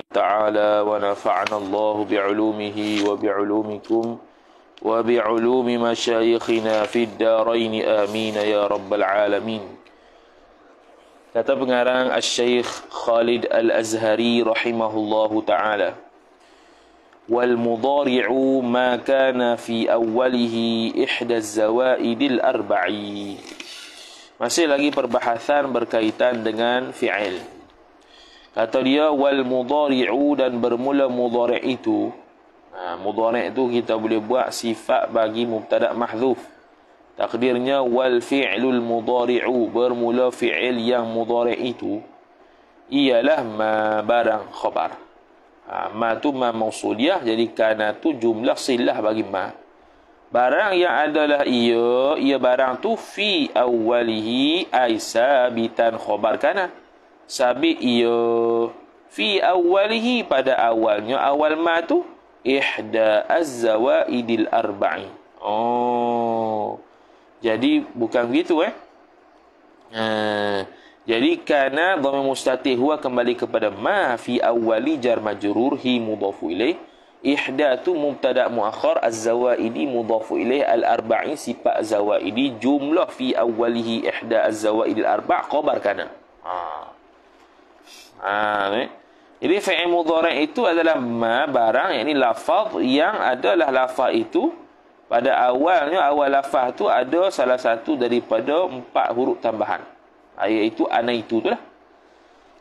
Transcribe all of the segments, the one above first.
تعالى ونفعنا الله بعلومه وبعلومكم وبعلوم مشايخنا في الدارين آمين يا رب العالمين كتب غران الشيخ خالد الأزهري رحمه الله تعالى والمضارع ما كان في أوله إحدى الزوائد الأربعين Masih lagi perbahasan berkaitan dengan fi'il. Kata dia wal mudari'u dan bermula mudari' itu. Ha, mudari' itu kita boleh buat sifat bagi mubtada mahdhuf. Takdirnya wal fi'lul mudari'u bermula fi'il yang mudari' itu ialah ma barang khabar. Ha, ma tu ma mausuliyah jadi kana tu jumlah silah bagi ma. Barang yang adalah ia, ia barang tu fi awalihi aisa bitan khabar kana sabi iyo fi awalihi pada awalnya awal ma tu ihda azwaidil arba'in oh jadi bukan begitu eh ha. jadi kana dhamma mustati huwa kembali kepada ma fi awali jar majrur hi mudhaf ilaih ihda tu mubtada muakhar azwaidi mudhaf ilaih al arba'in sifat zawaidi jumlah fi awalihi ihda azwaidil arba' khabar kana ha. Ha, ni. Jadi fi'il mudhari' itu adalah ma barang yakni lafaz yang adalah lafaz itu pada awalnya awal lafaz tu ada salah satu daripada empat huruf tambahan. Ha, iaitu ana itu tu lah.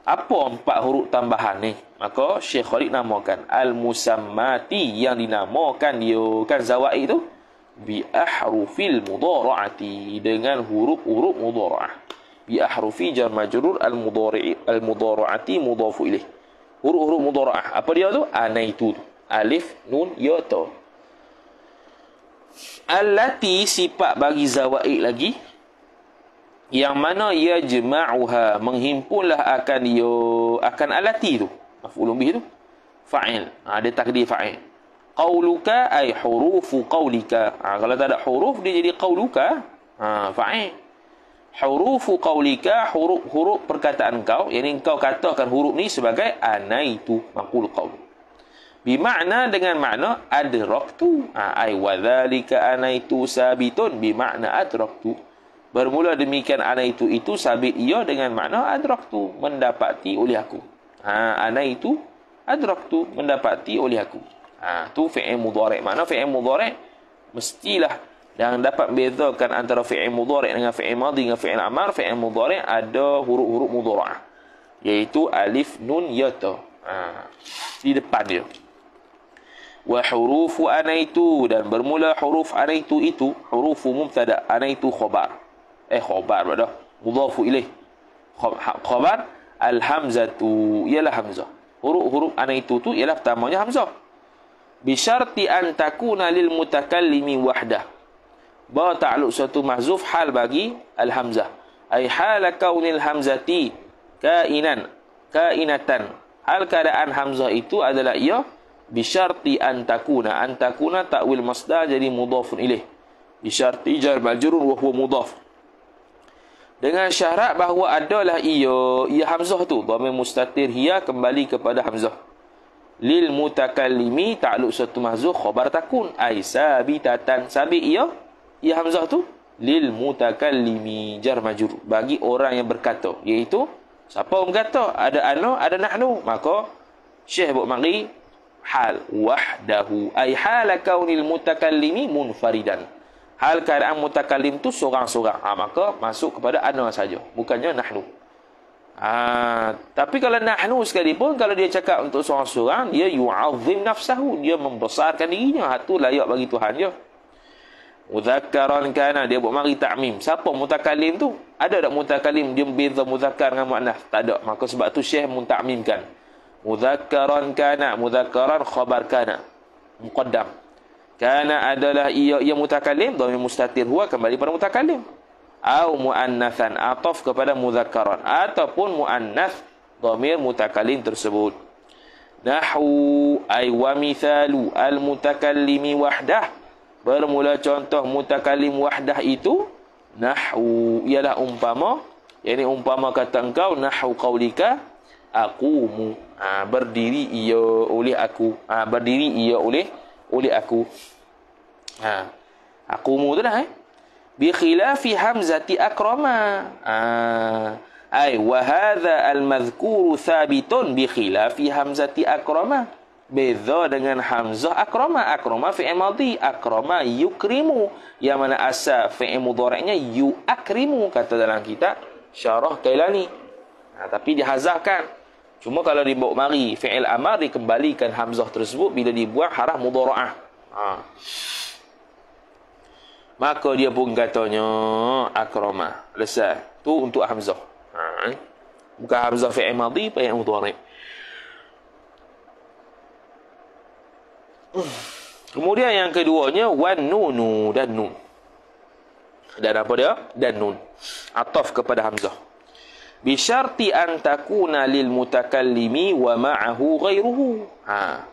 Apa empat huruf tambahan ni? Maka Syekh Khalid namakan al-musammati yang dinamakan dia kan zawaid itu bi ahrufil mudhari'ati dengan huruf-huruf mudhari'. -huruf bi ya ahrufi jar majrur al mudhari al mudharaati mudhafu ilaih huruf-huruf mudharaah apa dia tu anaitu alif nun ya ta allati sifat bagi zawaid lagi yang mana ia jema'uha menghimpunlah akan yo ya, akan alati tu maf'ulun bih tu fa'il ha, dia takdir fa'il qauluka ay hurufu qaulika ha, kalau tak ada huruf dia jadi qauluka ha fa'il hurufu qaulika huruf huruf perkataan kau, yang yakni engkau katakan huruf ni sebagai anaitu maqul qaul bi makna dengan makna adraktu ha, ai wa dzalika anaitu sabitun bi makna adraktu bermula demikian anaitu itu sabit ia dengan makna adraktu mendapati oleh aku ha anaitu adraktu mendapati oleh aku ha tu fi'il mudhari makna fi'il mudhari mestilah yang dapat bezakan antara fi'il mudhari dengan fi'il madhi dengan fi'il amar fi'il mudhari ada huruf-huruf mudhara iaitu alif nun ya ta ha. di depan dia wa hurufu anaitu dan bermula huruf anaitu itu hurufu mubtada anaitu khobar eh khobar pada mudhafu ilaih ha, khobar alhamzatu ialah hamzah huruf-huruf anaitu tu ialah pertamanya hamzah Bisharti syarti an takuna lil mutakallimi wahdah bahawa ta'luk suatu mahzuf hal bagi al-hamzah ay hal kaunil hamzati kainan kainatan hal keadaan hamzah itu adalah ia bisyarti antakuna antakuna an takuna ta'wil masdar jadi mudhafun ilih bisyarti jar majrur wa huwa mudhaf dengan syarat bahawa adalah ia ia hamzah tu bawa mustatir hiya kembali kepada hamzah lil mutakallimi ta'luq satu mahzuf khabar takun ai sabitatan sabi ia ya hamzah tu lil mutakallimi jar majrur bagi orang yang berkata iaitu siapa orang kata ada ana ada nahnu maka syekh buat mari hal wahdahu ai hal kaunil mutakallimi munfaridan hal keadaan mutakallim tu seorang-seorang ha, maka masuk kepada ana saja bukannya nahnu ha, tapi kalau nahnu sekalipun kalau dia cakap untuk seorang-seorang dia yu'azzim nafsahu dia membesarkan dirinya hatu ah, layak bagi tuhan dia Muzakaran kana dia buat mari ta'mim. Siapa mutakalim tu? Ada tak mutakalim dia beza muzakkar dengan muannas? Tak ada. Maka sebab tu Syekh muntakmimkan. Muzakaran kana, muzakaran khabar kana. Muqaddam. Kana adalah ia ia mutakalim, dhamir mustatir huwa kembali pada mutakalim. Au muannasan ataf kepada muzakaran ataupun muannas dhamir mutakalim tersebut. Nahu ay wa mithalu al-mutakallimi wahdah. Bermula contoh mutakalim wahdah itu nahu ialah umpama yakni umpama kata engkau nahwu qaulika aku mu ha, berdiri ia oleh aku ha, berdiri ia oleh oleh aku ha aku mu tu dah eh bi khilafi hamzati akrama ha ai wa hadha al madhkur thabitun bi khilafi hamzati akrama Beza dengan Hamzah akroma akroma fi'il madhi akroma yukrimu yang mana asal fi'il mudhari'nya yuakrimu kata dalam kita syarah Kailani. Nah, ha, tapi dihazahkan. Cuma kalau dibawa mari fi'il amar dikembalikan Hamzah tersebut bila dibuat harah mudhara'ah. Ha. Maka dia pun katanya akroma. Lesa. Tu untuk Hamzah. Ha. Eh? Bukan Hamzah fi'il madhi fi'il mudhari'. Kemudian yang keduanya wan nun dan nun. Dan apa dia? Dan nun. Ataf kepada hamzah. Bi syarti an takuna lil mutakallimi wa ma'ahu ghairuhu. Ha.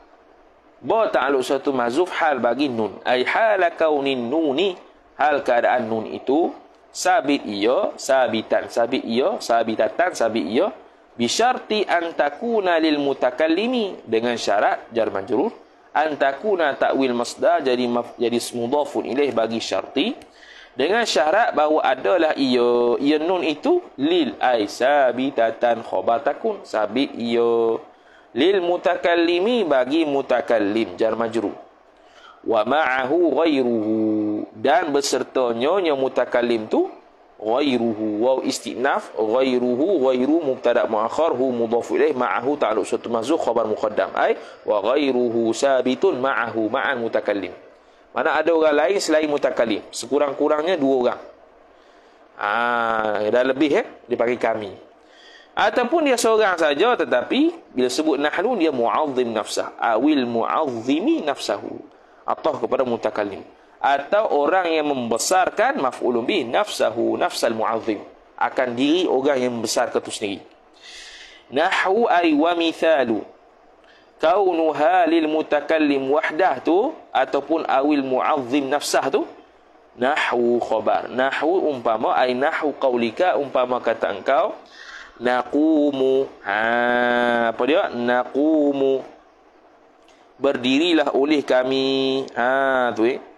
Ba ta'aluk satu mazuf hal bagi nun. Ai hal kaunin nuni hal keadaan nun itu sabit iyo, sabitan sabit iyo, sabitatan sabit iyo. bi syarti an takuna lil mutakallimi dengan syarat jar majrur antakuna ta'wil masdar jadi maf, jadi mudhafun ilaih bagi syarti dengan syarat bahawa adalah ia ia nun itu lil aisabitatan khabar takun sabit ia lil mutakallimi bagi mutakallim jar majrur wa ma'ahu ghairuhu dan besertanya yang mutakallim tu ghairuhu waw istinaf ghairuhu ghairu mubtada muakhar hu mudhaf ilaih ma'ahu ta'alluq suatu mahzuf khabar muqaddam ai wa ghairuhu sabitun ma'ahu ma'an mutakallim mana ada orang lain selain mutakallim sekurang-kurangnya dua orang ah dah lebih eh dipanggil kami ataupun dia seorang saja tetapi bila sebut nahlun dia mu'azzim nafsah awil mu'azzimi nafsahu atau kepada mutakallim atau orang yang membesarkan maf'ulun bi nafsahu nafsal mu'azzim akan diri orang yang membesarkan itu sendiri nahwu ay wa mithalu kaunuha lil mutakallim wahdah tu ataupun awil mu'azzim nafsah tu nahwu khabar nahwu umpama ay nahwu qaulika umpama kata engkau naqumu ha apa dia naqumu berdirilah oleh kami ha tu eh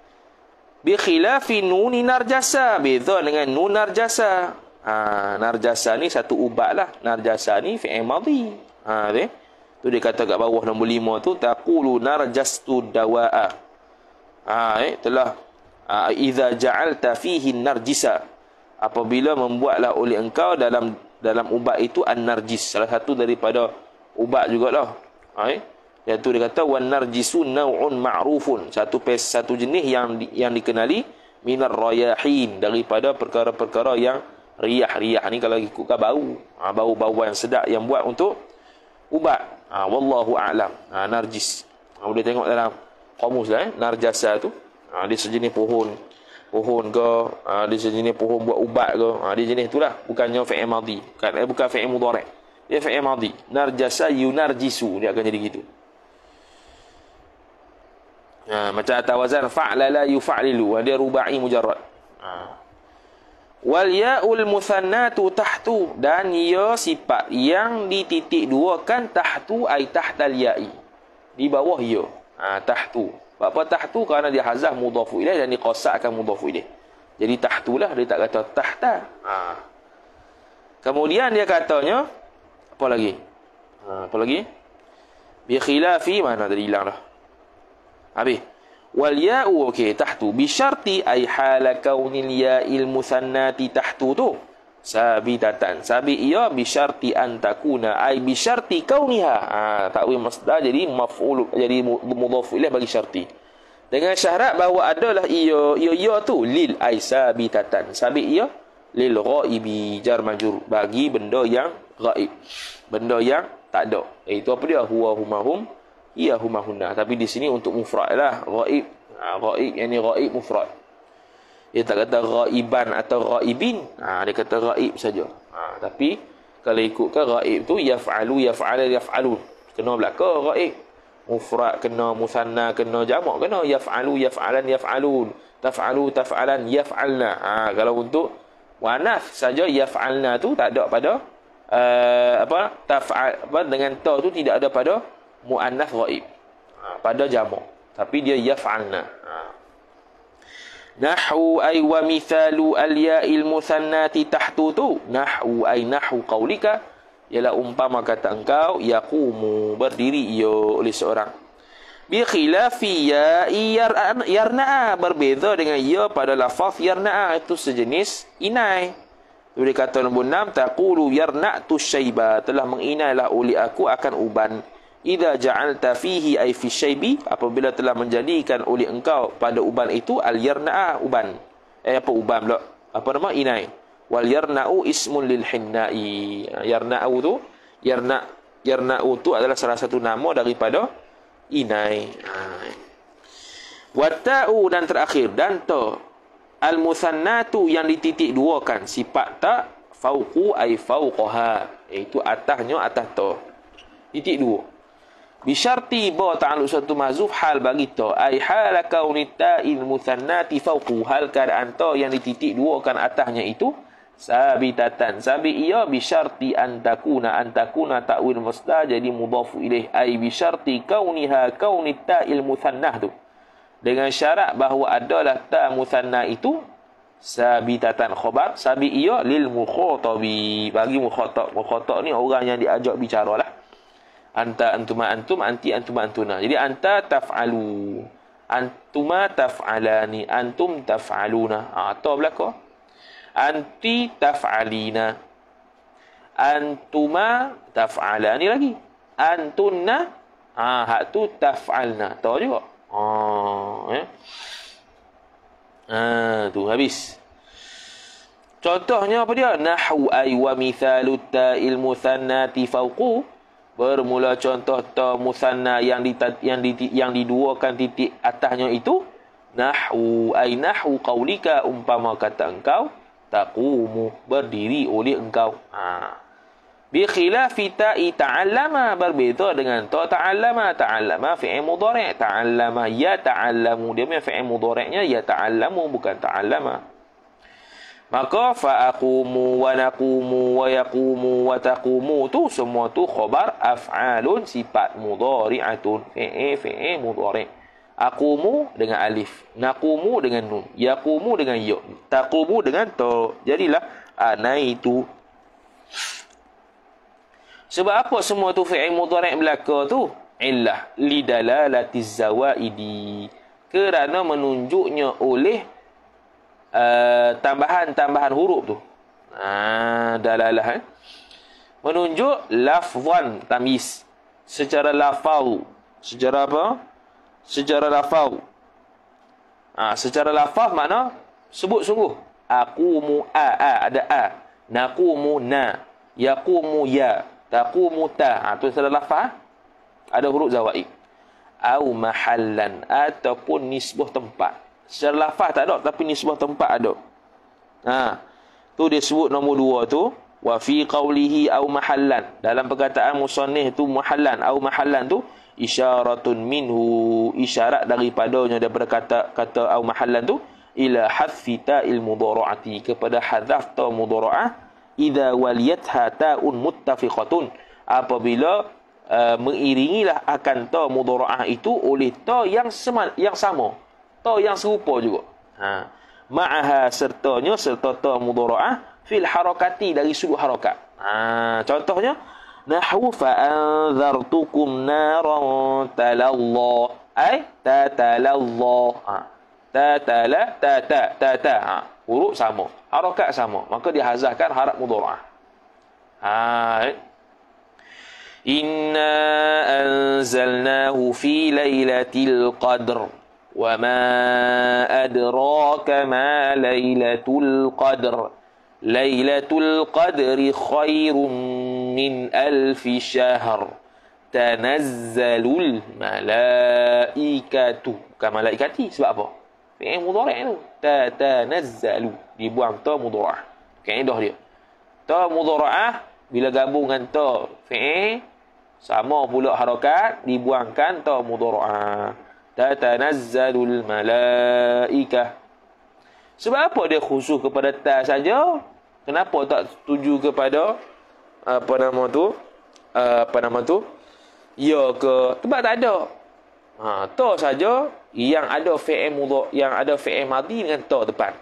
bi khilafi nun narjasa beza dengan nun narjasa ha narjasa ni satu lah. narjasa ni fi'il madhi ha dia tu dia kata kat bawah nombor lima tu taqulu narjastu dawaa ha eh telah ha, idza ja'alta fihi narjisa apabila membuatlah oleh engkau dalam dalam ubat itu an-narjis salah satu daripada ubat jugalah ha eh? Iaitu dia kata wan narjisu nau'un ma'rufun satu pes satu jenis yang yang dikenali minar rayahin daripada perkara-perkara yang riah-riah ni kalau ikutkan bau ha, bau-bau yang sedap yang buat untuk ubat ha, wallahu a'lam ha, narjis ha, boleh tengok dalam kamus lah eh narjasa tu ha, dia sejenis pohon pohon ke ha, dia sejenis pohon buat ubat ke ha, dia jenis itulah bukannya fi'il madhi bukan eh, bukan fi'il mudhari dia fi'il madhi narjasa yunarjisu dia akan jadi gitu Ha, macam atas wazan fa'la la yufa'lilu ha, dia rubai mujarrad. Ha. Wal ya'ul musannatu tahtu dan ia sifat yang dititik dua kan tahtu ai tahtal ya'i. Di bawah ya. Ha, tahtu. Apa tahtu kerana dia hazah mudhaf ilaih dan diqasakan mudhaf ilaih. Jadi tahtulah dia tak kata tahta. Ha. Kemudian dia katanya apa lagi? Ha, apa lagi? Bi khilafi mana tadi hilang dah. Habis. Wal ya'u okey tahtu bi syarti ay hala kaunil ya'il musannati tahtu tu. Sabitatan. Sabi ia bi syarti an takuna ay bi syarti kauniha. Ha, takwil masdar jadi maf'ul jadi mudhaf ilaih bagi syarti. Dengan syarat bahawa adalah ia ia ia tu lil ay sabitatan. Sabi ia lil ghaibi jar majur bagi benda yang ghaib. Benda yang tak ada. Eh, itu apa dia? Huwa humahum. hum ia huma hunna tapi di sini untuk mufrad lah ghaib ha, ghaib yang ni ghaib mufrad dia tak kata ghaiban atau ghaibin ha, dia kata ghaib saja ha, tapi kalau ikutkan ghaib tu yaf'alu yaf'ala yaf'alun kena belaka ghaib mufrad kena musanna kena jamak kena yaf'alu yaf'alan yaf'alun taf'alu taf'alan yaf'alna ha, kalau untuk wanaf saja yaf'alna tu tak ada pada uh, apa taf'al dengan ta tu tidak ada pada muannats ghaib pada jamak tapi dia yaf'alna nahwu ay wa mithalu alya'il musannati tahtu tu nahwu ay nahwu qaulika ialah umpama kata engkau yaqumu berdiri yo oleh seorang bi khilafi ya yarna'a berbeza dengan ia pada lafaz yarna'a itu sejenis inai Beri kata nombor enam Takulu yarna tu syaiba Telah menginailah oleh aku akan uban Ida jangan fihi ay apabila telah menjadikan oleh engkau pada uban itu al yarna'a uban. Eh apa uban lo Apa nama inai? Wal yarna'u ismun lil hinna'i. Ha, yarna'u tu yarna yarna'u tu adalah salah satu nama daripada inai. Ha. Wa ta'u dan terakhir dan ta al musannatu yang dititik dua kan sifat ta fauku aifau fauqaha iaitu atasnya atas to Titik dua. Bisharti ba ta'alluq satu mazuf hal bagi to ai hal kaunita il musannati fawqu hal keadaan to yang dititik dua kan atasnya itu sabitatan sabi ia bisharti antakuna antakuna ta'wil mustah jadi mudafu ilaih ai bisharti kauniha kaunita il musannah tu dengan syarat bahawa adalah ta musanna itu sabitatan khobar, sabi ia lil mukhatabi bagi mukhatab mukhatab ni orang yang diajak bicara lah anta antuma antum anti antuma antuna jadi anta taf'alu antuma taf'alani antum taf'aluna ah ha, tahu belako anti taf'alina antuma taf'alani lagi antunna ah ha, hak tu taf'alna tahu juga ah ha, ya ah ha, tu habis contohnya apa dia nahwu ay wa mithalu ta'il muthannati fawqu bermula contoh ta musanna yang di yang di yang diduakan titik atasnya itu nahwu ai nahwu qaulika umpama kata engkau taqumu berdiri oleh engkau ha bi khilafi ta ta'allama berbeza dengan ta ta'allama ta'allama fi'il mudhari' ta'allama ya ta'allamu dia punya fi'il mudhari'nya ya ta'allamu bukan ta'allama Maka fa'akumu wa naqumu wa yaqumu wa taqumu tu semua tu khabar af'alun sifat mudhari'atun fi'i fi'i mudhari' Akumu dengan alif Nakumu dengan nun Yakumu dengan yuk ya, Takumu dengan to Jadilah Anaitu Sebab apa semua tu fi'i mudhari' belaka tu? Illah Lidala latizawaidi Kerana menunjuknya oleh tambahan-tambahan eh, uh, huruf tu. Ha, dalalah eh. Menunjuk lafzan tamis. secara lafau. Secara apa? Secara lafau. Ha, secara lafaz makna sebut sungguh. Aqumu a a ada a. Naqumu na. Yaqumu ya. Taqumu ta. Ha, tu secara lafaz eh. ada huruf zawaid. Au mahallan ataupun nisbah tempat secara lafaz tak ada tapi ni sebuah tempat ada. Ha. Tu dia sebut nombor dua tu wa fi qawlihi au mahallan. Dalam perkataan musannih tu mahallan au mahallan tu isyaratun minhu isyarat daripadanya daripada kata kata au mahallan tu ila hadfi ta'il mudhara'ati kepada hadaf ta mudhara'ah idza waliyatha ta'un muttafiqatun apabila uh, mengiringilah akan ta mudhara'ah itu oleh ta yang sama yang sama atau yang serupa juga. Ha. Ma'aha sertanya serta ta mudhara'ah fil harakati dari sudut harakat. Ha. contohnya nahwu fa anzartukum naran talalla ai ta talalla. Ha. Ta tala ta ta ta ta. Ha. Huruf sama, harakat sama. Maka dihazahkan harap mudhara'ah. Ha. Inna anzalnahu fi lailatul qadr. وما أدراك ما ليلة القدر ليلة القدر خير من ألف شهر تنزل الملائكة كملائكة سبب في مضارع تتنزل dibuang ta mudhara'ah. Kaedah dia. Ta mudhara'ah bila gabung dengan ta fi'il sama pula harakat dibuangkan ta mudhara'ah tatanazzalul malaikah sebab apa dia khusus kepada ta saja kenapa tak tuju kepada apa nama tu apa nama tu ya ke sebab tak ada ha to saja yang ada fi'il mudha yang ada fi'il madhi dengan to depan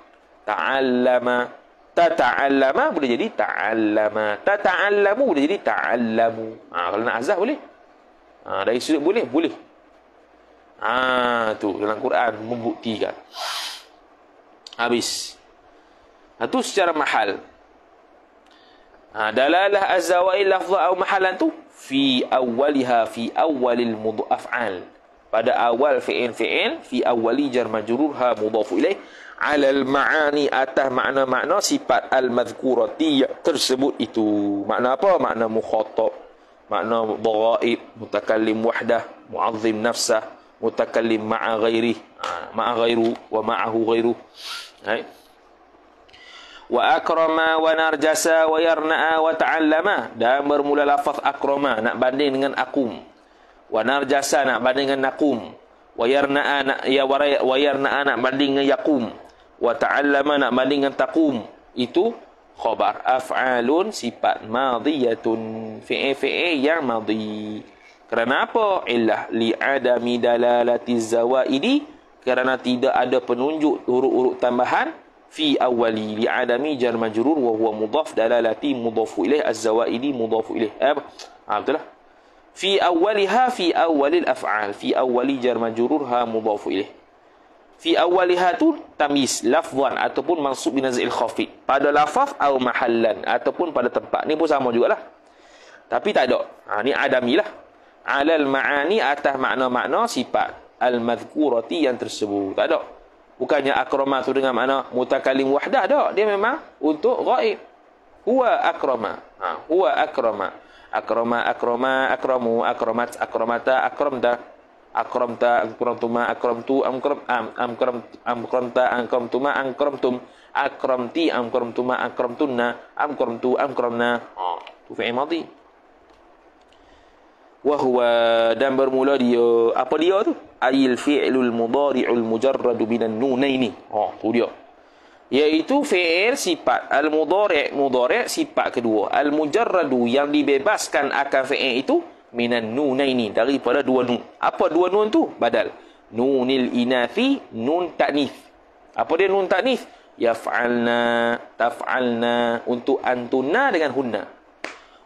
ta'allama tata'allama boleh jadi ta'allama tata'allamu boleh jadi ta'allamu ha, kalau nak azah boleh ha, dari sudut boleh boleh Ah tu dalam Quran membuktikan. Habis. Ha, tu secara mahal. Ha, dalalah azawail lafza au mahalan tu fi awwaliha fi awwalil mudhaf'al. Pada awal fi'il fi'il fi awwali jar majrur ha mudhafu ilaih alal ma'ani atah makna-makna sifat al madhkurati tersebut itu. Makna apa? Makna mukhatab. Makna dhaib mutakallim wahdah mu'azzim nafsah mutakallim ma'a ghairi ma'a ghairu wa ma'ahu ghairu hai wa akrama wa narjasa wa yarna'a wa ta'allama dan bermula lafaz akrama nak banding dengan akum wa narjasa nak banding dengan nakum wa yarna'a nak ya wa yarna'a nak banding dengan yakum wa ta'allama nak banding dengan takum itu khabar af'alun sifat madhiyatun fi'i fi'i yang madhi kerana apa? Illah li'adami dalalati zawaidi kerana tidak ada penunjuk huruf-huruf tambahan fi awwali li'adami jar majrur wa huwa mudhaf dalalati mudhafu ilaih az-zawaidi mudhafu ilaih. Eh, apa? Ha, betul lah. Fi awwaliha fi awwalil af'al fi awwali jar majrur ha mudhafu ilaih. Fi awwaliha tu tamis lafzan ataupun mansub bi naz'il khafi. Pada lafaz atau mahalan ataupun pada tempat ni pun sama jugalah. Tapi tak ada. Ha ni lah alal ma'ani atas makna-makna sifat al-madhkurati yang tersebut. Tak ada. Bukannya akrama tu dengan makna mutakalim wahdah dak. Dia memang untuk ghaib. Huwa akrama. Ha, huwa akrama. Akrama akrama akramu akramat akramata akramta akramta akramtuma akramtu amkram am amkram amkramta amkramtuma amkramtum akramti amkramtuma akramtunna amkramtu amkramna. Ha, tu madhi wahwa dan bermula dia apa dia tu ayil fi'lul mudari'ul mujarradu binan nunaini oh tu dia iaitu fi'il sifat al mudari' mudari' sifat kedua al mujarradu yang dibebaskan akan fi'il itu minan nunaini daripada dua nun apa dua nun tu badal nunil inafi nun taknif. apa dia nun taknif? yaf'alna taf'alna untuk antuna dengan hunna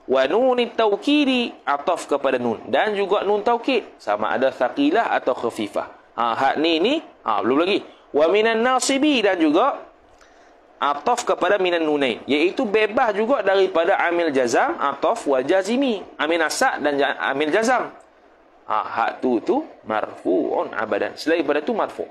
wa nunit taukidi ataf kepada nun dan juga nun taukid sama ada thaqilah atau khafifah ha hak ni ni ha belum lagi wa minan nasibi dan juga ataf kepada minan nunain iaitu bebas juga daripada amil jazam ataf wa jazimi amil nasak dan amil jazam ha hak tu tu marfuun abadan selain daripada tu marfu'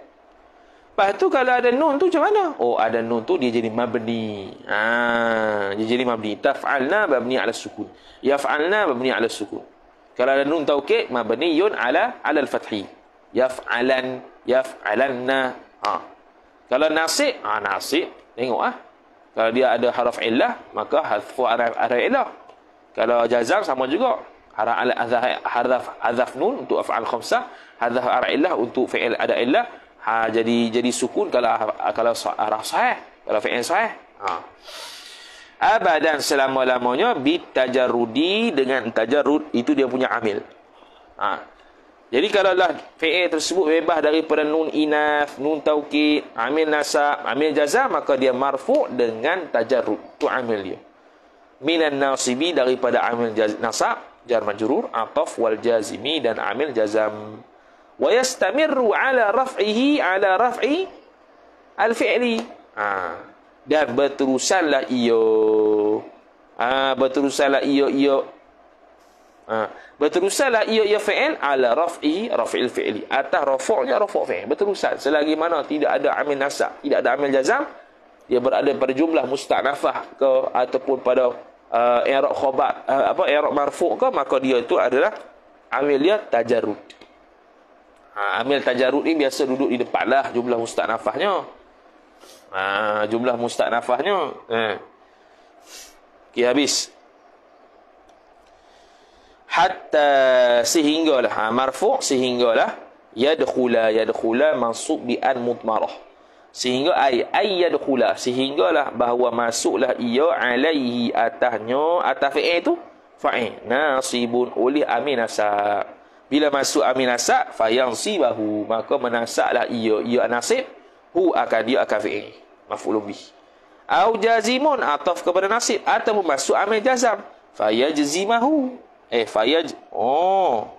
Lepas tu kalau ada nun tu macam mana? Oh ada nun tu dia jadi mabni. Ha, dia jadi mabni. Taf'alna mabni ala sukun. Yaf'alna mabni ala sukun. Kalau ada nun taukid mabni yun ala ala al-fathi. Yaf'alan, yaf'alanna. Ha. Kalau nasik ha nasik Tengok ah. Ha. Kalau dia ada haraf illah maka hazfu araf araf illah. Kalau jazam sama juga. Haraf al-azhaf haraf azaf nun untuk af'al khamsah, hazaf araf illah untuk fi'il ada illah ha, jadi jadi sukun kalau ha, kalau arah sahih kalau fi'il sahih ha. abadan selama-lamanya bitajarudi dengan tajarud itu dia punya amil ha. jadi kalau lah fi'il tersebut bebas daripada nun inaf nun taukid amil nasab amil jazam maka dia marfu dengan tajarud tu amil dia minan nasibi daripada amil jaz, nasab jar majrur ataf wal jazimi dan amil jazam ويستمروا على رفعه على رفع الفعل ha. dan berterusanlah ia ah, ha. berterusanlah ia ia ha. berterusanlah ia ia fi'il ala raf'i raf'il fi'li atas rafu'nya rafu' fi'il berterusan selagi mana tidak ada amil nasab tidak ada amil jazam dia berada pada jumlah mustanafah ke ataupun pada uh, i'rab khabar uh, ah, apa i'rab marfu' ke maka dia itu adalah amil dia tajarrud ha, Amil Tajarud ni biasa duduk di depan lah jumlah mustad nafahnya ha, jumlah mustad nafahnya ha. ok habis hatta sehinggalah ha, marfu' sehinggalah yadkhula yadkhula mansub bi an mutmarah sehingga ay ayadkhula sehinggalah bahawa masuklah ia alaihi atahnya atafi'i tu fa'in nasibun oleh amin nasab bila masuk amin nasak, fayansi bahu. Maka menasaklah ia, ia nasib, hu akan dia akan fi'i. Mafulubih. Au jazimun ataf kepada nasib. Atau masuk amin jazam. Fayajzimahu. Eh, fayaj... Oh.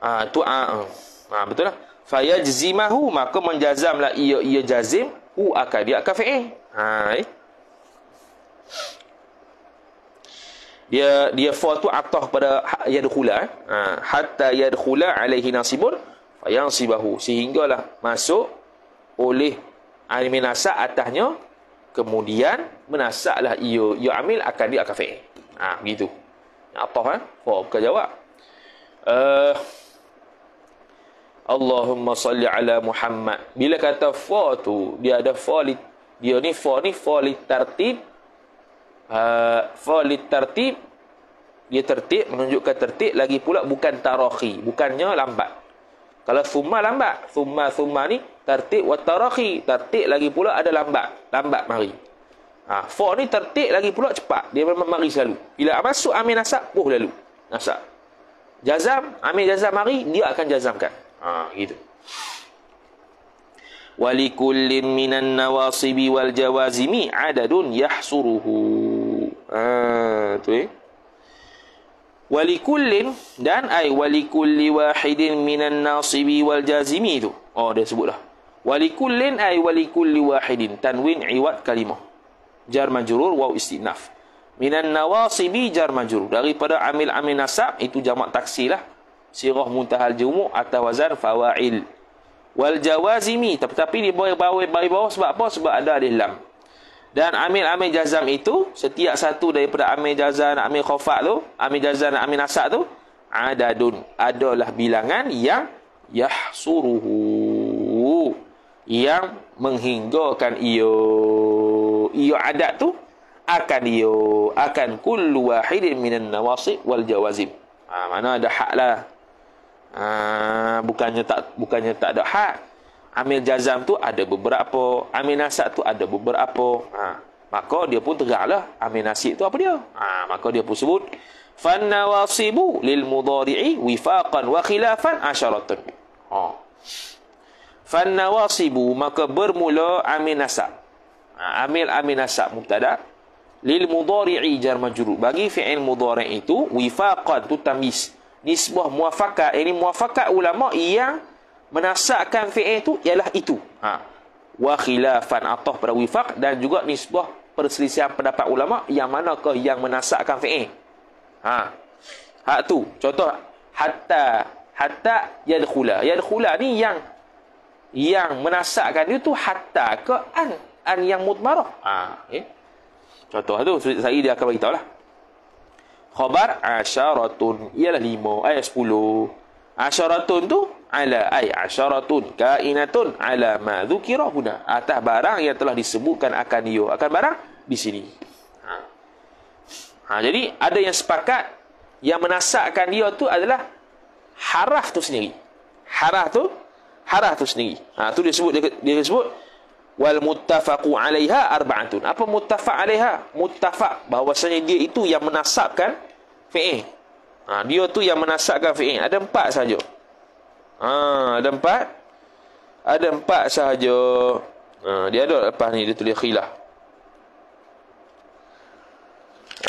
Ah, tu ah, ah, ah betul lah. Fayajzimahu. Maka menjazamlah ia, ia jazim. Hu akan dia akan fi'i. Ah, eh. ya dia fa tu atah pada ya ha, dkhula eh. ha, hatta ya dkhula alaihi nasibun fayansibahu sehinggalah masuk oleh al minasa atasnya kemudian menasaklah ia ya amil akan dia akan fa'il ha begitu atah eh ha? fa bukan jawab uh, Allahumma salli ala Muhammad. Bila kata fa tu, dia ada fa dia ni fa ni fa li tartib Eh, fa'li tertib dia tertib menunjukkan tertib lagi pula bukan tarakhi bukannya lambat kalau summa lambat summa summa ni tertib wa tarakhi tertib lagi pula ada lambat lambat mari ha fa ni tertib lagi pula cepat dia memang mari selalu bila masuk amin nasab puh lalu nasab jazam amin jazam mari dia akan jazamkan ha gitu walikullin minan nawasibi wal jawazimi adadun yahsuruhu Ha, tu eh wali dan ai walikulli wahidin minan nasibi wal jazimi tu oh dia sebutlah Walikullin kullin ai wali wahidin tanwin iwad kalimah jar majrur waw istinaf minan nawasibi jar majrur daripada amil amil nasab itu jamak taksilah sirah muntahal jumu atau wazan fawail wal jawazimi tapi tapi di bawah bawah sebab apa sebab ada di lam dan amil amil jazam itu setiap satu daripada amil jazam, amil khafat tu, amil jazam, amil nasak tu adadun adalah bilangan yang yahsuruhu yang menghinggakan ia ia adat tu akan ia akan kullu wahidin minan nawasib wal jawazim ha, ah, mana ada hak lah ha, ah, bukannya tak bukannya tak ada hak amil jazam tu ada beberapa, amil nasab tu ada beberapa. Ha. Maka dia pun tegaklah amil nasib tu apa dia? Ha. maka dia pun sebut fannawasibu lil mudhari'i wifaqan wa khilafan asharatun. Ha. Fannawasibu maka bermula amil nasab. Ha. amil amil nasab mubtada lil mudhari'i jar majrur. Bagi fi'il mudhari' itu wifaqan tu tamis. Nisbah muafakat. Ini muafakat ulama yang menasakkan fi'il itu ialah itu. Ha. Wa khilafan atah pada wifaq dan juga nisbah perselisihan pendapat ulama yang manakah yang menasakkan fi'il. Ha. Hak tu. Contoh hatta hatta yadkhula. Yadkhula ni yang yang menasakkan dia tu hatta ke an an yang mutmarah. Ha, okay. Eh? Contoh tu saya dia akan beritahu lah. Khabar asyaratun ialah lima ayat eh, sepuluh. Asyaratun tu ala ay asyaratun kainatun ala ma dhukira huna atas barang yang telah disebutkan akan dia akan barang di sini. Ha. ha. jadi ada yang sepakat yang menasakkan dia tu adalah haraf tu sendiri. Haraf tu haraf tu sendiri. Ha tu dia sebut dia, dia sebut wal muttafaqu alaiha arba'atun. Apa muttafaq alaiha? Muttafaq bahawasanya dia itu yang menasabkan fi'il ha, Dia tu yang menasakkan fi'in Ada empat sahaja ha, Ada empat Ada empat sahaja ha, Dia ada lepas ni dia tulis khilah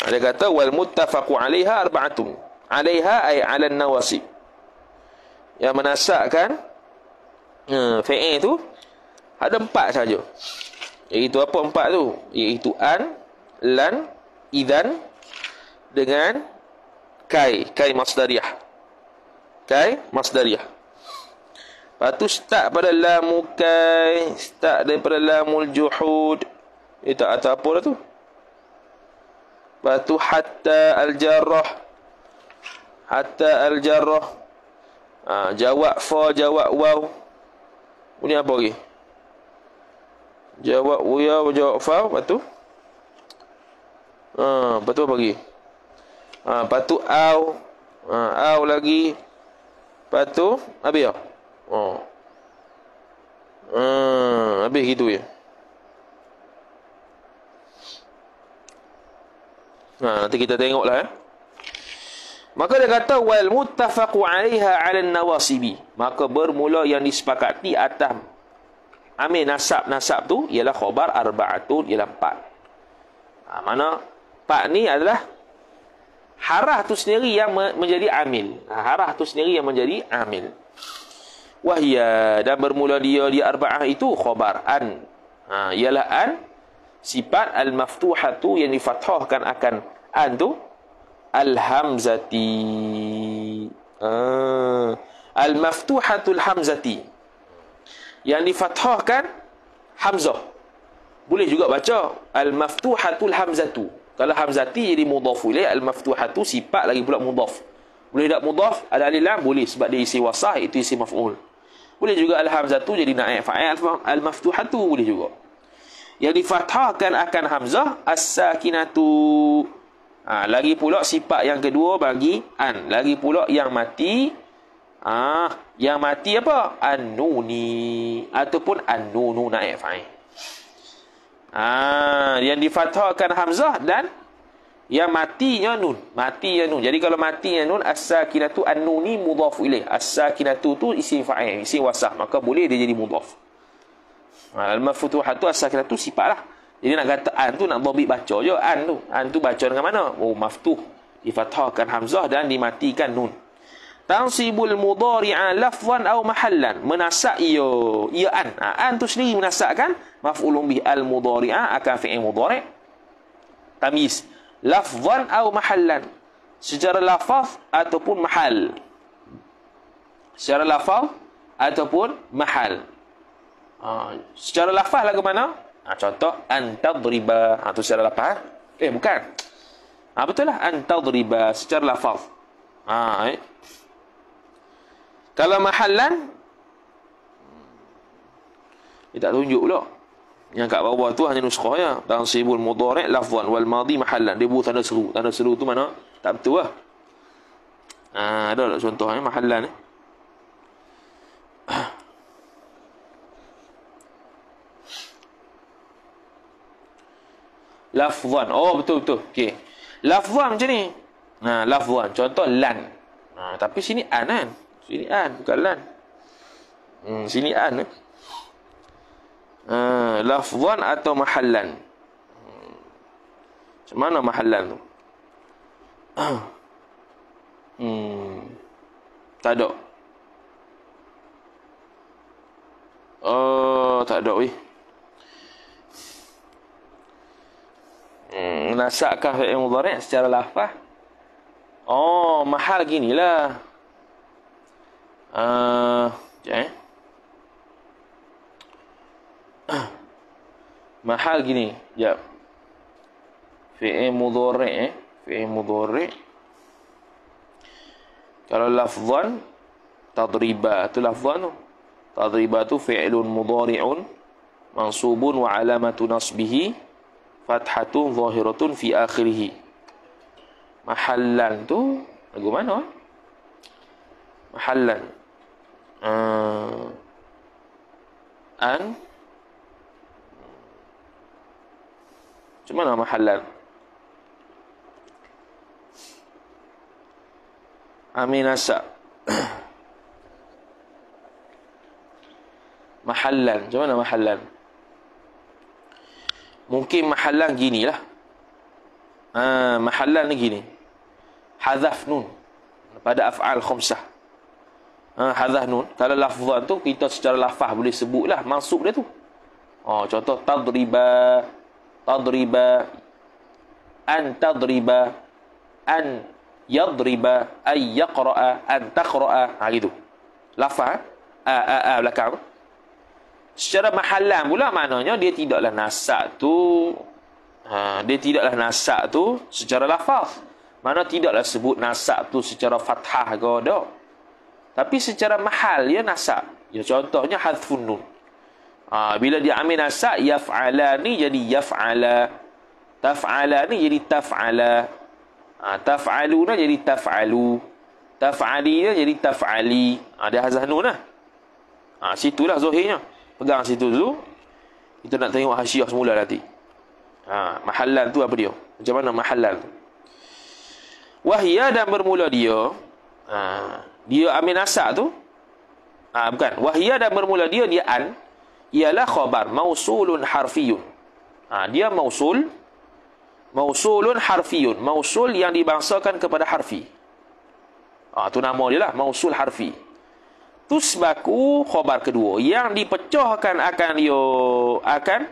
ha, Dia kata Wal muttafaku alaiha arba'atun Alaiha ay alan nawasib Yang menasakkan ha, Fi'in tu Ada empat sahaja Iaitu apa empat tu? Iaitu an, lan, idan dengan kai kai masdariah kai masdariah lepas tu start pada lamu kai start daripada lamul juhud itu eh, atau apa lah tu lepas tu hatta al jarrah hatta al jarrah ha, jawab fa jawab waw ini apa lagi jawab waw jawab fa lepas tu ha, lepas tu apa lagi ha, Lepas tu au ha, Au lagi Lepas tu habis ya? oh. ha, Habis gitu ya ha, Nanti kita tengok lah ya eh. Maka dia kata wal muttafaqu 'alaiha 'ala an-nawasibi. Maka bermula yang disepakati atas amin nasab-nasab tu ialah khabar arba'atun ialah empat. Ha, mana empat ni adalah harah tu sendiri yang menjadi amil ha, harah tu sendiri yang menjadi amil wahia dan bermula dia di arba'ah itu khobar an ha, ialah an sifat al maftuha tu yang difathahkan akan an tu al hamzati ha, al maftuhatu al hamzati yang difathahkan hamzah boleh juga baca al maftuhatu al hamzatu kalau hamzati jadi mudhaf ilaih al-maftuhatu sifat lagi pula mudhaf. Boleh tak mudhaf? Ada alilam boleh sebab dia isi wasah itu isi maf'ul. Boleh juga al-hamzatu jadi naik fa'il al-maftuhatu boleh juga. Yang difathahkan akan hamzah as-sakinatu. Ha, lagi pula sifat yang kedua bagi an. Lagi pula yang mati ah ha, yang mati apa? An-nuni ataupun an-nunu naik fa'il. Ah, yang difathahkan hamzah dan yang matinya nun. Matinya nun. Jadi kalau matinya nun as-sakinatu an-nuni mudhaf ilaih. As-sakinatu tu isim fa'il, isim wasah. Maka boleh dia jadi mudhaf. Ah, Al-mafutuhatu as-sakinatu sifatlah. Jadi nak kata an tu nak dhabit baca je an tu. An tu baca dengan mana? Oh, maftuh. Difathahkan hamzah dan dimatikan nun. Tansibul mudhari'a lafzan aw mahallan. Menasak ia. Ia an. Ha, an tu sendiri menasakkan maf'ulun bih al mudhari'a ah, akan fi'il mudhari' tamyiz lafzan atau mahallan secara lafaz ataupun mahal secara lafaz ataupun mahal ha, secara lafaz lah ke mana ha, contoh antadriba ha, tu secara lafaz ha? eh bukan ha, betul lah antadriba secara lafaz ha, eh. kalau mahallan dia tak tunjuk pula yang kat bawah tu hanya nuskhah ya tansibul mudhari' lafzan wal madi mahallan dia buat tanda seru tanda seru tu mana tak betul lah ha, ada tak contoh ni eh, mahallan ni eh? lafzan oh betul betul okey lafzan macam ni ha lafzan contoh lan ha, tapi sini an kan sini an bukan lan hmm sini an eh? Ah, lafzan atau mahallan macam mana mahallan tu hmm. tak ada oh tak ada weh hmm, nasakkah fi'il mudhari' secara lafaz oh mahal ginilah ah uh, eh محل gini jap fi'il mudhari' eh fi'il mudhari' kalau lafzan tadriba tu lafzan tu tadriba tu fi'lun mudhari'un mansubun wa alamatu nasbihi fathatun zahiratun fi akhirih mahallan tu lagu mana mahallan uh, an Cuma nama halal. Amin asa. mahallan. Macam mana mahallan? Mungkin mahallan gini lah. Ha, mahallan ni gini. Hadaf nun. Pada af'al khumsah. Ha, hadaf nun. Kalau lafzan tu, kita secara lafah boleh sebut lah. Masuk dia tu. Oh, contoh, tadribah tadriba an tadriba an yadriba ay yaqra'a an takhra'a ha gitu lafa eh? a a a belakang secara mahallan pula maknanya dia tidaklah nasak tu ha, dia tidaklah nasak tu secara lafaz mana tidaklah sebut nasak tu secara fathah ke dak tapi secara mahal ya nasak ya contohnya hadfun nun Ha, bila dia ambil nasab, yaf'ala ni jadi yaf'ala. Taf'ala ni jadi taf'ala. Ha, taf'alu ni jadi taf'alu. Taf'ali ni jadi taf'ali. Ha, dia hazanun lah. Ha, situlah zuhirnya. Pegang situ tu. Kita nak tengok hasyiah semula lah nanti. Ha, mahallan tu apa dia? Macam mana mahallan tu? Wahia dan bermula dia. Ha, dia ambil nasab tu. Ha, bukan. Wahia dan bermula dia, dia an ialah khabar mausulun harfiyun. Ha, dia mausul mausulun harfiyun, mausul yang dibangsakan kepada harfi. Ah ha, tu nama dia lah mausul harfi. Tusbaku khabar kedua yang dipecahkan akan yo akan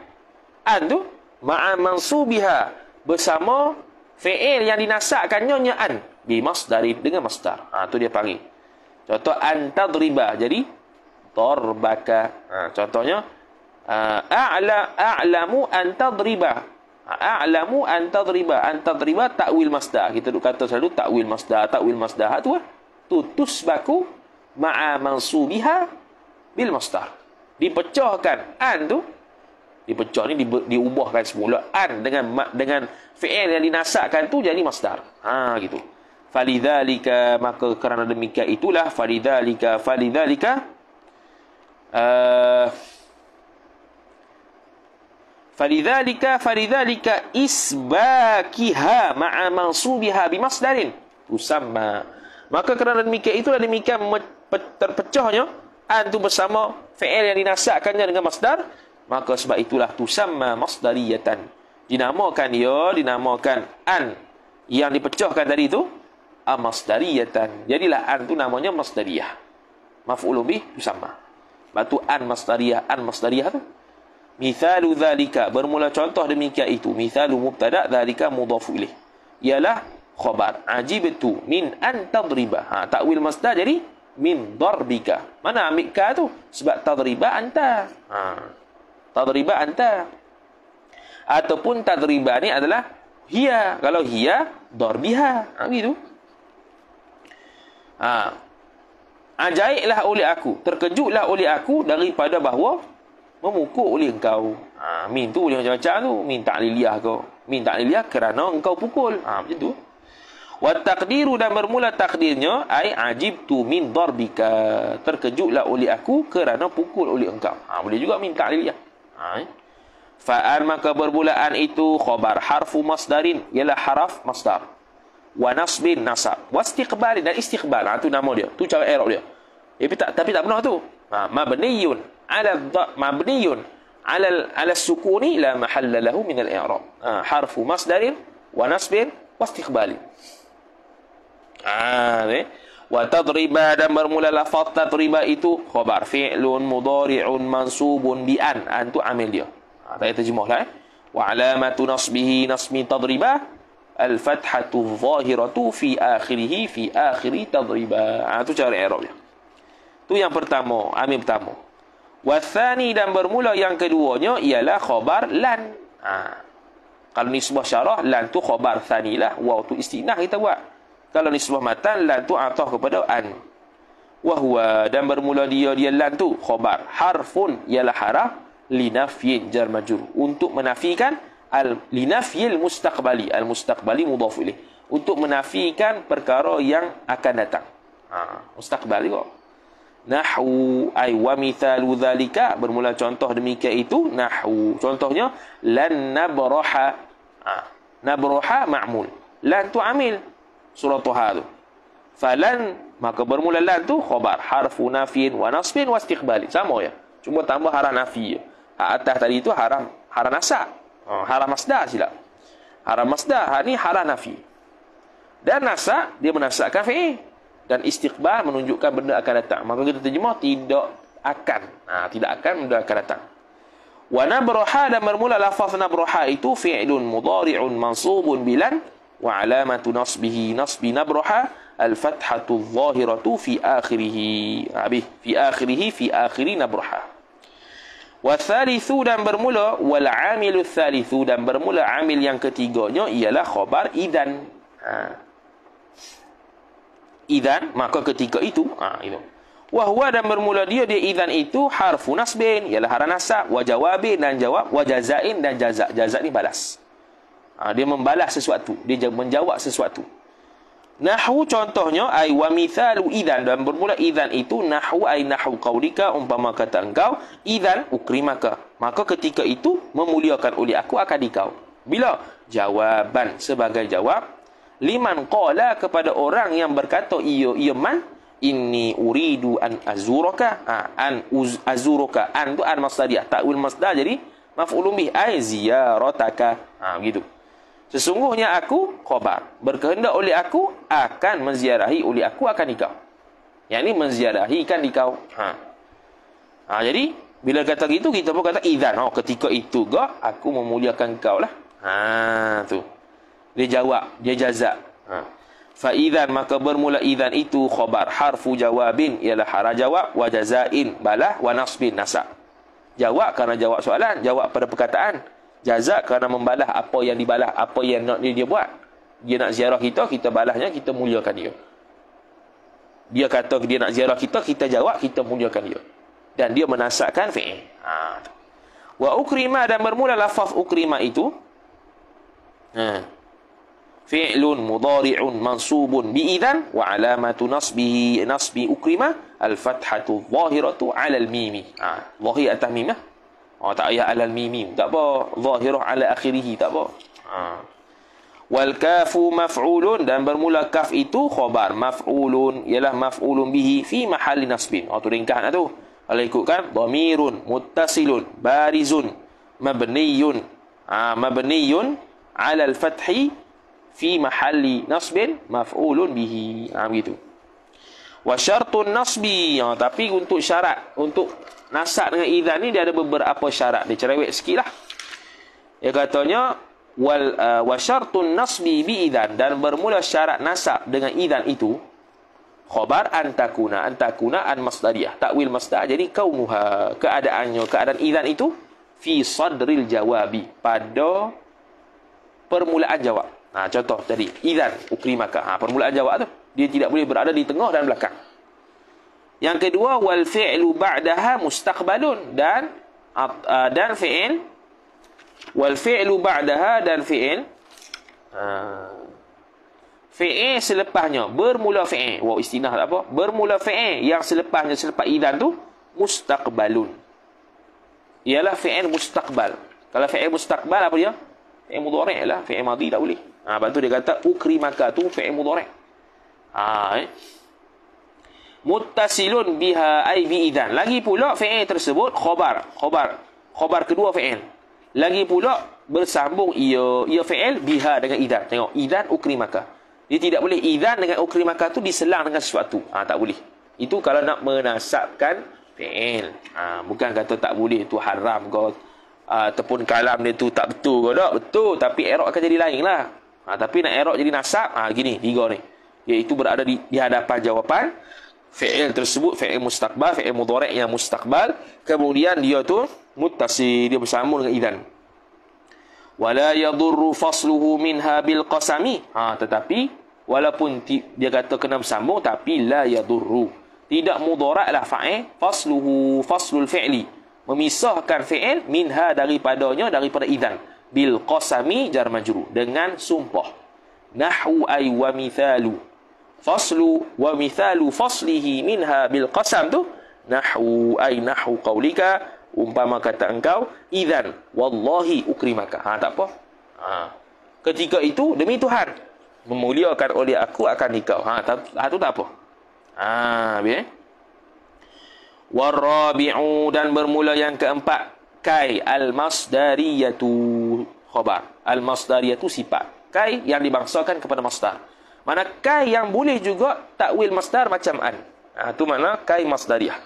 an tu ma'a mansubiha bersama fi'il yang dinasakkannya nyonya an bi masdar dengan masdar. Ah ha, tu dia panggil. Contoh antadriba. Jadi darbaka. Ha, contohnya ha, a'la a'lamu an tadriba. Ha, a'lamu an tadriba. An tadriba takwil masdar. Kita duk kata selalu takwil masdar, takwil masdar. Hak tu ah. Tu tusbaku ma'a mansubiha bil masdar. Dipecahkan an tu dipecah ni di, diubahkan semula an dengan dengan fi'il yang dinasakkan tu jadi masdar. Ha gitu. Falidhalika maka kerana demikian itulah falidhalika falidhalika Uh, falidhalika falidhalika isbakiha ma'a mansubiha bimasdarin usamma. Maka kerana demikian itulah demikian terpecahnya an tu bersama fi'il yang dinasakannya dengan masdar, maka sebab itulah tusamma masdariyatan. Dinamakan ia, dinamakan an yang dipecahkan tadi itu amasdariyatan. Jadilah an tu namanya masdariyah. Maf'ulun bih tusamma. Batu an masdariyah an masdariyah tu. Mithalu zalika bermula contoh demikian itu. Mithalu mubtada zalika mudhafu ilaih. Ialah khabar ajibtu min an tadriba. Ha takwil masdar jadi min darbika. Mana ambil ka tu? Sebab tadriba anta. Ha. Tadriba anta. Ataupun tadriba ni adalah hiya. Kalau hiya darbiha. Ha gitu. Ha, Ajaiklah ah, oleh aku terkejutlah oleh aku daripada bahawa memukul oleh engkau ha, min tu boleh macam-macam tu minta liliah kau minta liliah kerana engkau pukul ha, macam tu wa taqdiru dan bermula takdirnya ai ajibtu min darbika terkejutlah oleh aku kerana pukul oleh engkau ha, boleh juga minta liliah ha, eh? Fa'an maka bermulaan itu khabar harfu masdarin ialah haraf masdar wa nasbin nasab wa istiqbal dan istiqbal ha, tu nama dia tu cara i'rab dia eh, tapi tak tapi tak benar tu ha mabniyun ala mabniyun ala ala sukuni la mahalla lahu min al-i'rab ha, harfu masdar wa nasbin wa istiqbal ah ha, ni wa tadriba dan bermula lafaz tadriba itu khabar fi'lun mudari'un mansubun bi an antu ha, amil dia ha, tak terjemahlah eh wa alamatu nasbihi nasmi tadriba al-fathatu zahiratu fi akhirih fi akhiri tadriba. Ah tu cara i'rabnya. Tu yang pertama, amin pertama. Wa dan bermula yang keduanya ialah khabar lan. Ha. Kalau nisbah syarah lan tu khabar lah, wa tu istinah kita buat. Kalau nisbah matan lan tu atah kepada an. Wa dan bermula dia dia lan tu khabar harfun ialah harf linafyin jar majrur untuk menafikan al linafiyil mustaqbali al mustaqbali mudhaf ilaih untuk menafikan perkara yang akan datang ha mustaqbali kok nahwu ay wa mithalu dhalika bermula contoh demikian itu nahwu contohnya lan nabraha ha nabraha ma'mul lan tu amil surah tuha tu falan maka bermula lan tu khabar harfu nafiin wa nasbin wa istiqbali sama ya cuma tambah harah nafi ya. Ha, atas tadi itu haram haram nasab Ha, haram masdar silap. Haram masdar. Ha, ini haram nafi. Dan nasak, dia menasakkan fi'i. Dan istiqbal menunjukkan benda akan datang. Maka kita terjemah, tidak akan. Ha, tidak akan, benda akan datang. Wa nabroha dan bermula lafaz nabroha itu fi'lun mudari'un mansubun bilan wa alamatu nasbihi nasbi nabroha al-fathatu zahiratu fi akhirihi. Habis. Fi akhirihi, fi akhiri nabroha. Wathalithu dan bermula wal amilu thalithu dan bermula amil yang ketiganya ialah khabar idan. Ha. Idan maka ketika itu ha itu. Wa huwa dan bermula dia dia idan itu harfu nasbin ialah harf nasab wa jawabin dan jawab wa jazain dan jazak. Jazak ni balas. Ha, dia membalas sesuatu, dia menjawab sesuatu. Nahwu contohnya ai wa mithalu idan dan bermula idan itu nahwu ai nahwu qaulika umpama kata engkau idan ukrimaka maka ketika itu memuliakan oleh aku akan dikau bila jawaban sebagai jawab liman qala kepada orang yang berkata iyo iyo man inni uridu an azuraka ha, an uz, azuraka an tu an masdar ya ta'wil masdar jadi maf'ulun bih ai ziyarataka ha begitu Sesungguhnya aku khabar. Berkehendak oleh aku akan menziarahi oleh aku akan nikau. Yang ini menziarahi kan nikau. Ha. ha. jadi bila kata gitu kita pun kata idzan. Oh, ketika itu gak aku memuliakan kau lah. Ha tu. Dia jawab, dia jazak. Ha. Fa idzan maka bermula idzan itu khabar harfu jawabin ialah hara jawab wa jazain balah wa nasbin nasab. Jawab kerana jawab soalan, jawab pada perkataan jazak kerana membalas apa yang dibalas apa yang nak dia, dia buat dia nak ziarah kita kita balasnya kita muliakan dia dia kata dia nak ziarah kita kita jawab kita muliakan dia dan dia menasakkan fi ha wa ukrima dan bermula lafaz ukrima itu ha fi'lun mudhari'un mansubun bi idzan wa alamatu nasbihi nasbi ukrima al fathatu zahiratu 'ala al mim ha zahir mim lah. Oh, tak ayat alal mimim Tak apa. Zahirah ala akhirih Tak apa. Ha. Wal kafu maf'ulun. Dan bermula kaf itu khobar. Maf'ulun. Ialah maf'ulun bihi fi mahali nasbin. Oh, tu ringkah nak lah tu. Kalau ikutkan. Dhamirun. Muttasilun. Barizun. Mabniyun. Ha, mabniyun. Alal fathi. Fi mahali nasbin. Maf'ulun bihi. Ha, begitu. Begitu wa syartun nasbi ha, tapi untuk syarat untuk nasak dengan idzan ni dia ada beberapa syarat dia cerewet sikitlah dia katanya wal uh, wa syartun nasbi bi idzan dan bermula syarat nasak dengan idzan itu khobar antakuna antakuna an masdariyah takwil masdar jadi kau muha keadaannya keadaan idzan itu fi sadril jawabi pada permulaan jawab nah ha, contoh tadi idzan ukrimaka ha, permulaan jawab tu dia tidak boleh berada di tengah dan belakang. Yang kedua wal fi'lu ba'daha mustaqbalun dan ah, dan fi'il wal fi'lu ba'daha dan fi'il ah, fi'il selepasnya bermula fi'il wow istinah apa bermula fi'il yang selepasnya selepas idan tu mustaqbalun ialah fi'il mustaqbal kalau fi'il mustaqbal apa dia fi'il mudhari' lah fi'il madhi tak boleh ah ha, bantu dia kata ukrimaka tu fi'il mudhari' Ah, eh? Mutasilun biha ai idan Lagi pula fi'il tersebut khobar. Khobar. Khobar kedua fi'il. Lagi pula bersambung ia ia fi'il biha dengan idan. Tengok idan ukrimaka. Dia tidak boleh idan dengan ukrimaka tu diselang dengan sesuatu. Ah ha, tak boleh. Itu kalau nak menasabkan fi'il. Ah ha, bukan kata tak boleh tu haram kau ah, ataupun kalam dia tu tak betul ke tak? Betul tapi erok akan jadi lainlah. Ah ha, tapi nak erok jadi nasab ah ha, gini tiga ni iaitu berada di, di hadapan jawapan fi'il tersebut fi'il mustaqbal fi'il mudhari' yang mustaqbal kemudian dia tu muttasi dia bersambung dengan idan wala yadurru fasluhu minha bil qasami ha tetapi walaupun ti, dia kata kena bersambung tapi la yadurru tidak lah fa'il fasluhu faslul fi'li memisahkan fi'il minha daripadanya daripada idan bil qasami jar majrur dengan sumpah nahwu ay wa mithalu faslu wa mithalu faslihi minha bil qasam tu nahwu ai nahwu qaulika umpama kata engkau idzan wallahi ukrimaka ha tak apa ha ketika itu demi tuhan memuliakan oleh aku akan engkau ha tak ha, tu tak apa ha bi eh? warabi'u dan bermula yang keempat kai al masdariyatu khabar al masdariyatu sifat kai yang dibangsakan kepada masdar mana kai yang boleh juga takwil masdar macam an. Ha, tu mana kai masdariah.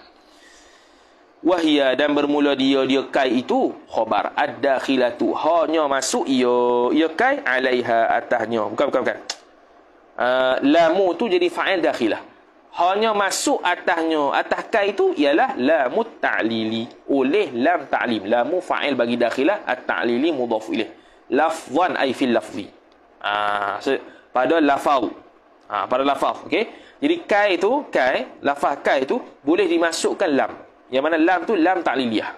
Wahia dan bermula dia dia kai itu khabar ad-dakhilatu hanya masuk ia ya, ia ya kai alaiha atahnya bukan bukan bukan uh, lamu tu jadi fa'il dakhilah hanya masuk atahnya atah kai itu ialah lamu ta'lili oleh lam ta'lim lamu fa'il bagi dakhilah at-ta'lili mudhaf ilaih lafzan ay fil lafzi ah uh, so, pada lafaz. Ha, pada lafaz, okey. Jadi kai itu, kai, lafaz kai itu boleh dimasukkan lam. Yang mana lam tu lam ta'liliyah.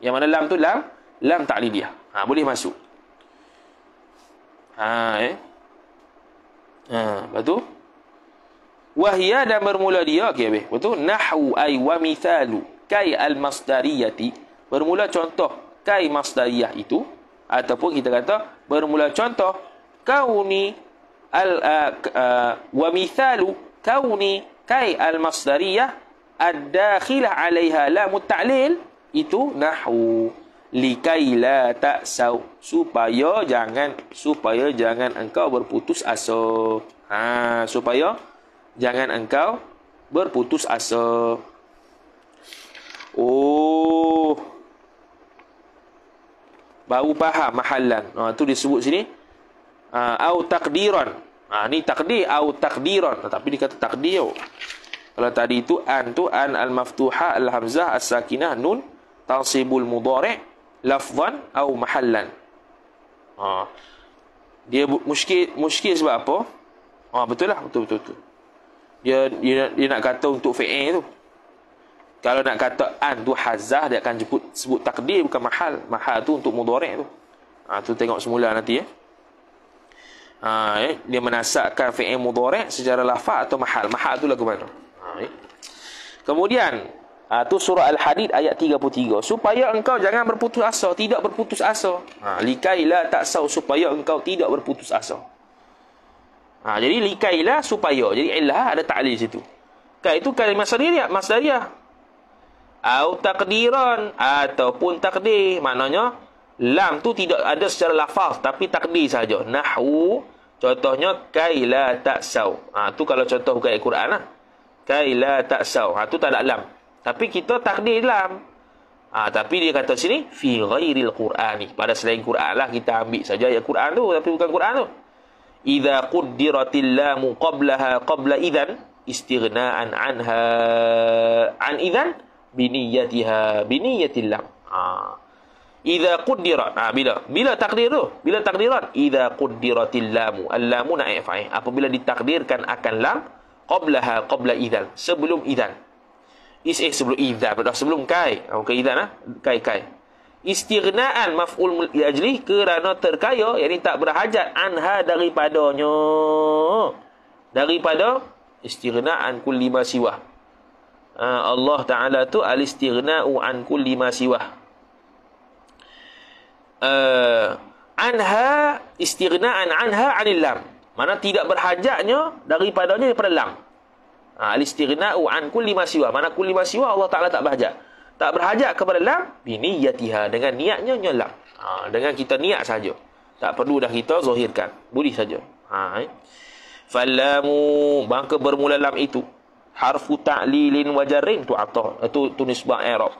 Yang mana lam tu lam lam ta'liliyah. Ha, boleh masuk. Ha, eh. Ha, betul? Wahia dan bermula dia, okey, betul? Nahwu ay wa mithalu kai al-masdariyati. Bermula contoh kai masdariyah itu ataupun kita kata bermula contoh kauni al uh, uh, wa mithalu kauni kai al masdariyah ad dakhilah 'alayha la muta'lil itu nahwu likai la ta'saw supaya jangan supaya jangan engkau berputus asa ha supaya jangan engkau berputus asa oh baru faham mahallan ha tu disebut sini Ah, au takdiran. Ah ni takdir au takdiran tetapi dikata takdir. Kalau tadi itu an tu an al maftuha al hamzah as sakinah nun tansibul mudhari' lafzan atau mahallan. Ha. Dia muskil muskil sebab apa? Ha betul lah betul betul betul. Dia dia, dia nak kata untuk fi'il tu. Kalau nak kata an tu hazah dia akan sebut sebut takdir bukan mahal. Mahal tu untuk mudhari' tu. Ha tu tengok semula nanti eh. Ya ha, eh, dia menasakkan fi'il mudhari' secara lafaz atau mahal. Mahal tu lagu mana? Ha, eh. Kemudian ha, surah Al-Hadid ayat 33 supaya engkau jangan berputus asa, tidak berputus asa. Ha, likaila tak sau supaya engkau tidak berputus asa. Ha, jadi likailah supaya. Jadi ilah ada ta'lil situ. Kan itu kalimah sadariyah, masdariyah. Au takdiran ataupun takdir. Maknanya lam tu tidak ada secara lafaz tapi takdir saja nahwu contohnya kaila taksau ah ha, tu kalau contoh bukan ayat Quran lah kaila taksau ah ha, tu tak ada lam tapi kita takdir lam ah ha, tapi dia kata sini fi ghairil qurani pada selain Quran lah kita ambil saja ayat Quran tu tapi bukan Quran tu idza qudiratil lam qablaha qabla idzan istighna'an anha an idzan biniyatiha biniyatil lam ah ha. Iza kudirat ha, ah, Bila? Bila takdir tu? Bila takdirat? Iza kudiratil lamu Al-lamu na'if eh? Apabila ditakdirkan akan lam Qablaha qabla idhan Sebelum idhan Is eh sebelum idhan Pada sebelum kai Okey ah, idhan lah ha? Kai kai Istirnaan maf'ul ajlih Kerana terkaya Yang tak berhajat Anha daripadanya Daripada Istighna'an kulli siwah ah, Allah Ta'ala tu Al-istighna'u an kulli siwah uh, anha istighna'an anha 'anil lam. Mana tidak berhajatnya daripadanya daripada lam. Ha, al istighna'u an kulli ma siwa. Mana kulli ma siwa Allah Taala tak berhajat. Tak berhajat kepada lam biniyatiha dengan niatnya nyelam. Ha, dengan kita niat saja. Tak perlu dah kita zahirkan. Boleh saja. Ha. Eh. Falamu maka bermula lam itu harfu ta'lilin wa jarrin tu atah eh, tu, tu nisbah i'rab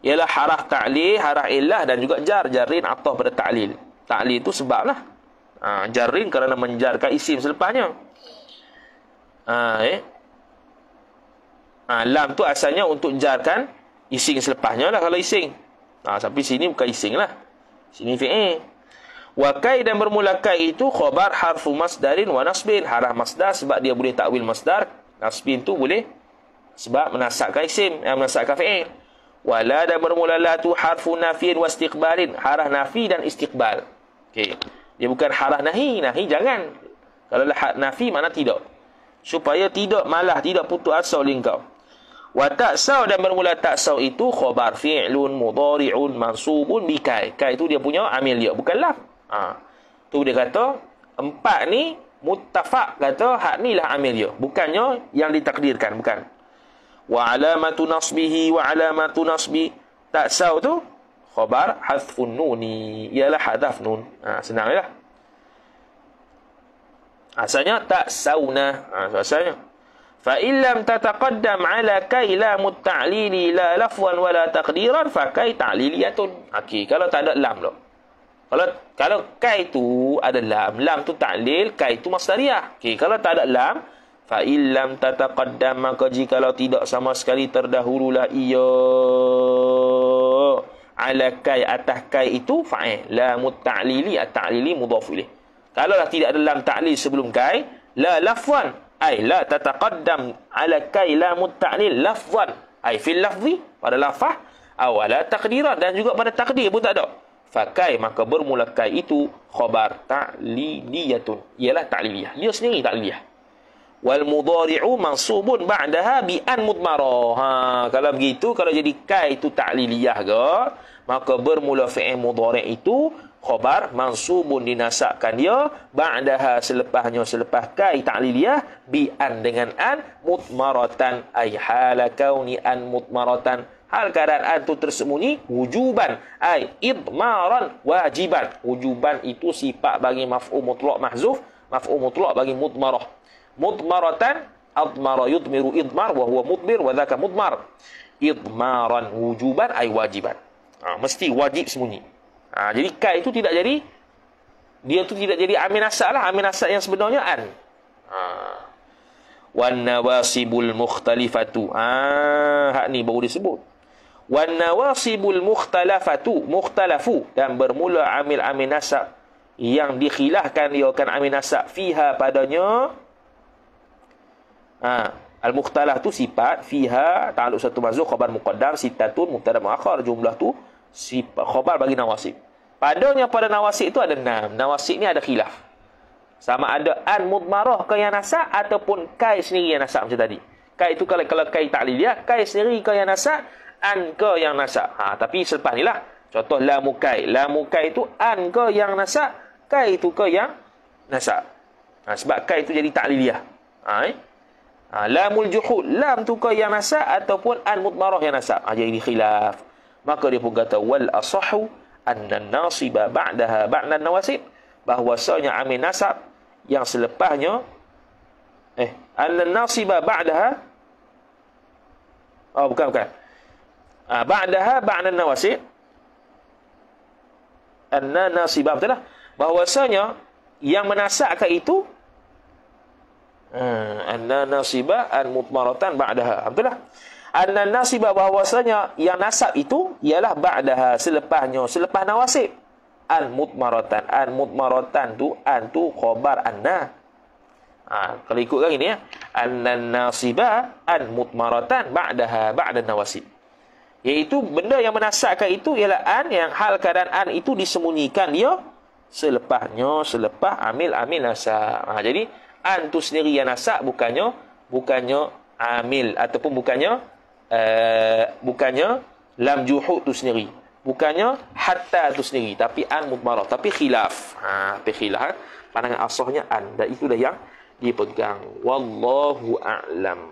ialah harah ta'lil, harah ilah dan juga jar, jarin atau pada ta'lil. Ta'lil itu sebab lah. Ha, jarin kerana menjarkan isim selepasnya. Ha, eh? ha, lam tu asalnya untuk jarkan isim selepasnya lah kalau ising. Ha, tapi sini bukan ising lah. Sini fi'i. Wa kai dan bermula kai itu khobar harfu masdarin wa nasbin. Haraf masdar sebab dia boleh takwil masdar. Nasbin tu boleh sebab menasakkan isim. Eh, menasakkan fi'i. Wala dan bermula la tu harfu nafiin wa istiqbalin. Harah nafi dan istiqbal. Okey. Dia bukan harah nahi. Nahi jangan. Kalau lah nafi, mana tidak. Supaya tidak malah, tidak putus asa oleh engkau. Wa taksaw dan bermula taksaw itu khobar fi'lun mudari'un mansubun bikai. Kai itu dia punya amil dia. Bukan Ha. Tu dia kata, empat ni mutafak kata hak ni lah amil dia. Bukannya yang ditakdirkan. Bukan wa alamatu nasbihi wa alamatu nasbi tak sau tu khabar hadfun nuni ialah hadaf nun ha, senang jelah asalnya tak sauna ha, asalnya fa illam tataqaddam ala kai la mutta'lili la lafwan wa la taqdiran fa kai ta'liliyatun okey ha, kalau tak ada lam lo kalau kalau kai tu ada lam lam tu ta'lil kai tu masdariyah okey kalau tak ada lam Fa illam tataqaddam maka jikalau tidak sama sekali terdahululah ia ala kai atas kai itu fa'il la muta'lili at-ta'lili mudhaf ilih kalau lah tidak ada lam ta'lil sebelum kai la lafwan ai la tataqaddam ala kai la muta'lil lafwan ai fil lafzi pada lafah awala takdiran dan juga pada takdir pun tak ada fakai maka bermula kai itu khabar ta'liliyatun ialah ta'liliyah dia sendiri ta'liliyah wal mudhari'u mansubun ba'daha bi an mudmara. Ha, kalau begitu kalau jadi kai itu ta'liliyah ke, maka bermula fi'il mudhari' itu khabar mansubun dinasakkan dia ba'daha selepasnya selepas kai ta'liliyah bi an dengan an mutmaratan ay hala kauni an mutmaratan hal keadaan an tu tersembunyi wujuban ay idmaran wajiban wujuban itu sifat bagi maf'ul mutlaq mahzuf maf'ul mutlaq bagi mutmarah mudmaratan admara yudmiru idmar wa huwa mudmir wa dhaka mudmar idmaran wujuban ay wajiban ha, mesti wajib sembunyi ha, jadi kai itu tidak jadi dia tu tidak jadi amin asal lah amin asal yang sebenarnya an ha. wan nawasibul mukhtalifatu ah hak ni baru disebut wan nawasibul mukhtalafatu mukhtalafu dan bermula amil amin asal yang dikhilahkan dia akan amin asal fiha padanya ha, Al-Mukhtalah tu sifat Fiha Ta'aluk satu mazuh Khabar muqaddam Sitatun Muqtadam akhar Jumlah tu sifat, Khabar bagi nawasib Padanya pada nawasib tu ada enam Nawasib ni ada khilaf Sama ada An mudmarah ke yang nasak Ataupun kai sendiri yang nasak macam tadi Kai tu kalau, kalau kai ta'lil ya Kai sendiri ke yang nasak An ke yang nasak ha, Tapi selepas ni lah Contoh lamukai Lamukai tu an ke yang nasak Kai tu ke yang nasak ha, Sebab kai tu jadi ta'liliah ha, eh? Ha, lamul juhud. Lam tu kau yang nasab ataupun al-mutmarah yang nasab. Ha, jadi khilaf. Maka dia pun kata, wal asahu anna nasiba ba'daha ba'na nawasib. Bahwasanya amin nasab yang selepasnya, eh, anna nasiba ba'daha, oh bukan, bukan. Ha, ba'daha ba'na nawasib. Anna nasiba, betul lah. Bahwasanya yang menasakkan itu Hmm, anna nasiba an mutmaratan ba'daha. Betul lah. Anna nasiba bahawasanya yang nasab itu ialah ba'daha selepasnya, selepas nawasib. An mutmaratan. An mutmaratan tu an tu khabar anna. Ha, kalau ikut kan ini ya. Anna nasiba an mutmaratan ba'daha ba'da nawasib. Iaitu benda yang menasakkan itu ialah an yang hal keadaan an itu disembunyikan dia selepasnya, selepas amil amil nasab. Ha, jadi an tu sendiri yang nasab bukannya bukannya amil ataupun bukannya uh, bukannya lam juhud tu sendiri bukannya hatta tu sendiri tapi an mudmarah tapi khilaf ha tapi khilaf ha. pandangan asahnya an dan itu dah yang dipegang wallahu a'lam